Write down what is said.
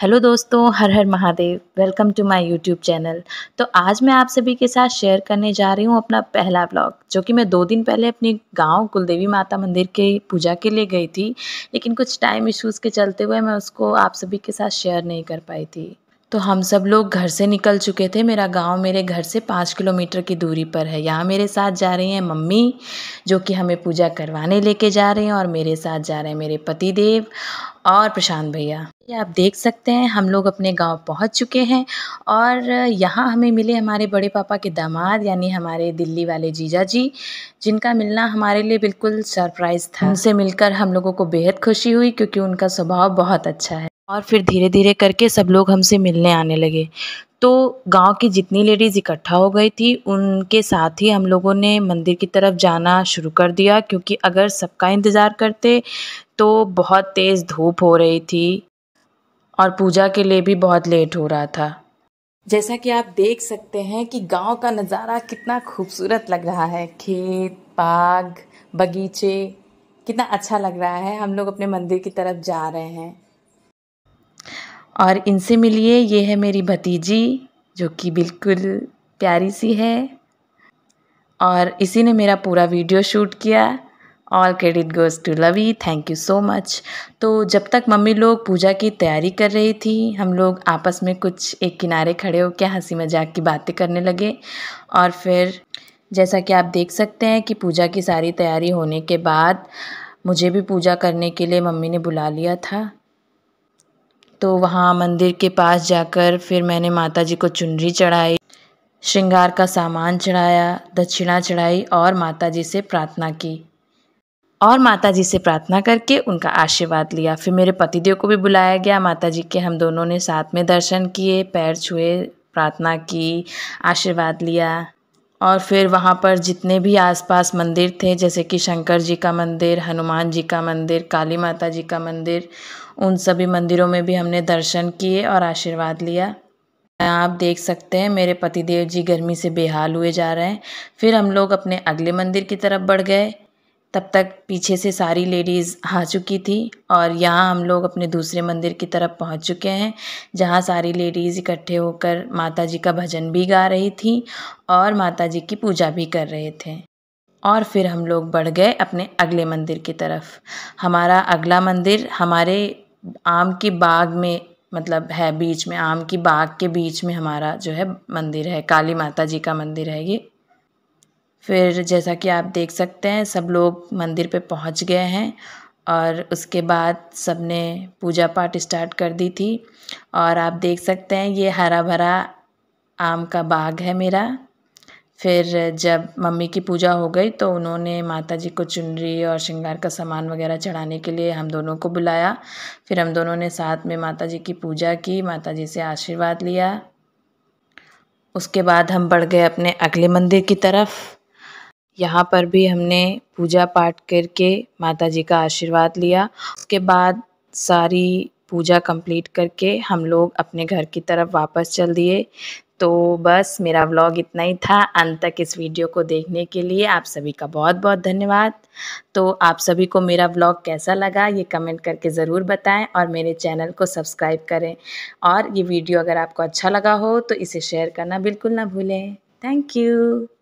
hello दोस्तों हर हर Mahadev welcome to my YouTube channel तो आज मैं आप सभी के साथ शेयर करने जा रही हूँ अपना पहला ब्लॉग जो कि मैं दो दिन पहले अपने गांव कुलदेवी माता मंदिर के पूजा के लिए गई थी लेकिन कुछ टाइम इश्यूज़ के चलते हुए मैं उसको आप सभी के साथ शेयर नहीं कर पाई थी तो हम सब लोग घर से निकल चुके थे मेरा गांव मेरे घर से पाँच किलोमीटर की दूरी पर है यहाँ मेरे साथ जा रही हैं मम्मी जो कि हमें पूजा करवाने लेके जा रहे हैं और मेरे साथ जा रहे हैं मेरे पति देव और प्रशांत भैया ये आप देख सकते हैं हम लोग अपने गांव पहुंच चुके हैं और यहाँ हमें मिले हमारे बड़े पापा के दामाद यानी हमारे दिल्ली वाले जीजा जी जिनका मिलना हमारे लिए बिल्कुल सरप्राइज़ था उनसे मिलकर हम लोगों को बेहद खुशी हुई क्योंकि उनका स्वभाव बहुत अच्छा है और फिर धीरे धीरे करके सब लोग हमसे मिलने आने लगे तो गांव की जितनी लेडीज़ इकट्ठा हो गई थी उनके साथ ही हम लोगों ने मंदिर की तरफ जाना शुरू कर दिया क्योंकि अगर सबका इंतज़ार करते तो बहुत तेज़ धूप हो रही थी और पूजा के लिए भी बहुत लेट हो रहा था जैसा कि आप देख सकते हैं कि गांव का नज़ारा कितना खूबसूरत लग रहा है खेत बाग बगीचे कितना अच्छा लग रहा है हम लोग अपने मंदिर की तरफ जा रहे हैं और इनसे मिलिए ये है मेरी भतीजी जो कि बिल्कुल प्यारी सी है और इसी ने मेरा पूरा वीडियो शूट किया all credit goes to Lovey thank you so much तो जब तक मम्मी लोग पूजा की तैयारी कर रही थी हम लोग आपस में कुछ एक किनारे खड़े होकर हंसी मजाक की बातें करने लगे और फिर जैसा कि आप देख सकते हैं कि पूजा की सारी तैयारी होने के बाद मुझे भी पूजा करने के लिए मम्मी ने बुला लिया था तो वहाँ मंदिर के पास जाकर फिर मैंने माता जी को चुनरी चढ़ाई श्रृंगार का सामान चढ़ाया दक्षिणा चढ़ाई और माता जी से प्रार्थना की और माता जी से प्रार्थना करके उनका आशीर्वाद लिया फिर मेरे पतिदेव को भी बुलाया गया माता जी के हम दोनों ने साथ में दर्शन किए पैर छुए प्रार्थना की आशीर्वाद लिया और फिर वहाँ पर जितने भी आसपास मंदिर थे जैसे कि शंकर जी का मंदिर हनुमान जी का मंदिर काली माता जी का मंदिर उन सभी मंदिरों में भी हमने दर्शन किए और आशीर्वाद लिया आप देख सकते हैं मेरे पतिदेव जी गर्मी से बेहाल हुए जा रहे हैं फिर हम लोग अपने अगले मंदिर की तरफ बढ़ गए तब तक पीछे से सारी लेडीज़ आ चुकी थी और यहाँ हम लोग अपने दूसरे मंदिर की तरफ पहुँच चुके हैं जहाँ सारी लेडीज़ इकट्ठे होकर माता जी का भजन भी गा रही थी और माता जी की पूजा भी कर रहे थे और फिर हम लोग बढ़ गए अपने अगले मंदिर की तरफ हमारा अगला मंदिर हमारे आम के बाग में मतलब है बीच में आम की बाग के बीच में हमारा जो है मंदिर है काली माता जी का मंदिर है ये फिर जैसा कि आप देख सकते हैं सब लोग मंदिर पे पहुंच गए हैं और उसके बाद सबने पूजा पाठ स्टार्ट कर दी थी और आप देख सकते हैं ये हरा भरा आम का बाग है मेरा फिर जब मम्मी की पूजा हो गई तो उन्होंने माता जी को चुनरी और श्रृंगार का सामान वगैरह चढ़ाने के लिए हम दोनों को बुलाया फिर हम दोनों ने साथ में माता जी की पूजा की माता जी से आशीर्वाद लिया उसके बाद हम बढ़ गए अपने अगले मंदिर की तरफ यहाँ पर भी हमने पूजा पाठ करके माता जी का आशीर्वाद लिया उसके बाद सारी पूजा कंप्लीट करके हम लोग अपने घर की तरफ वापस चल दिए तो बस मेरा व्लॉग इतना ही था अंत तक इस वीडियो को देखने के लिए आप सभी का बहुत बहुत धन्यवाद तो आप सभी को मेरा व्लॉग कैसा लगा ये कमेंट करके ज़रूर बताएं और मेरे चैनल को सब्सक्राइब करें और ये वीडियो अगर आपको अच्छा लगा हो तो इसे शेयर करना बिल्कुल ना भूलें थैंक यू